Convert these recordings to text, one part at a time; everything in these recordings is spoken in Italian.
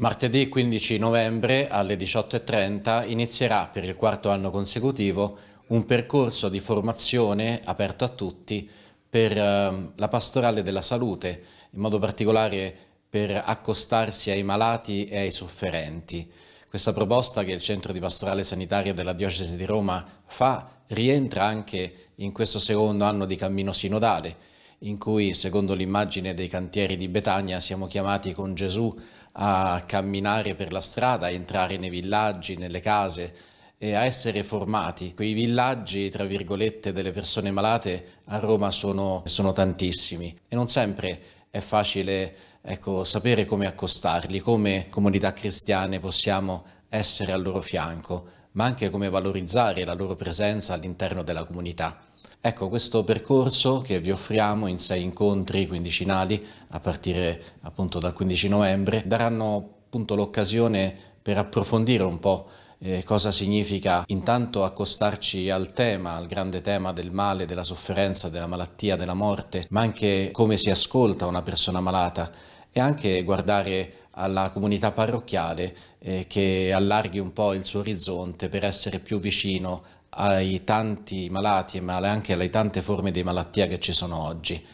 Martedì 15 novembre alle 18.30 inizierà per il quarto anno consecutivo un percorso di formazione aperto a tutti per ehm, la pastorale della salute, in modo particolare per accostarsi ai malati e ai sofferenti. Questa proposta che il Centro di Pastorale Sanitaria della Diocesi di Roma fa rientra anche in questo secondo anno di cammino sinodale, in cui, secondo l'immagine dei cantieri di Betania, siamo chiamati con Gesù a camminare per la strada, a entrare nei villaggi, nelle case e a essere formati. Quei villaggi, tra virgolette, delle persone malate a Roma sono, sono tantissimi e non sempre è facile ecco, sapere come accostarli, come comunità cristiane possiamo essere al loro fianco, ma anche come valorizzare la loro presenza all'interno della comunità. Ecco, questo percorso che vi offriamo in sei incontri quindicinali, a partire appunto dal 15 novembre, daranno appunto l'occasione per approfondire un po' Eh, cosa significa intanto accostarci al tema, al grande tema del male, della sofferenza, della malattia, della morte, ma anche come si ascolta una persona malata e anche guardare alla comunità parrocchiale eh, che allarghi un po' il suo orizzonte per essere più vicino ai tanti malati, ma anche alle tante forme di malattia che ci sono oggi.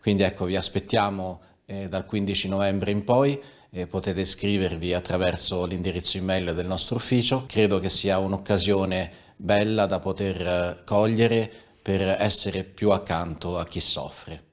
Quindi ecco, vi aspettiamo eh, dal 15 novembre in poi, eh, potete iscrivervi attraverso l'indirizzo email del nostro ufficio. Credo che sia un'occasione bella da poter eh, cogliere per essere più accanto a chi soffre.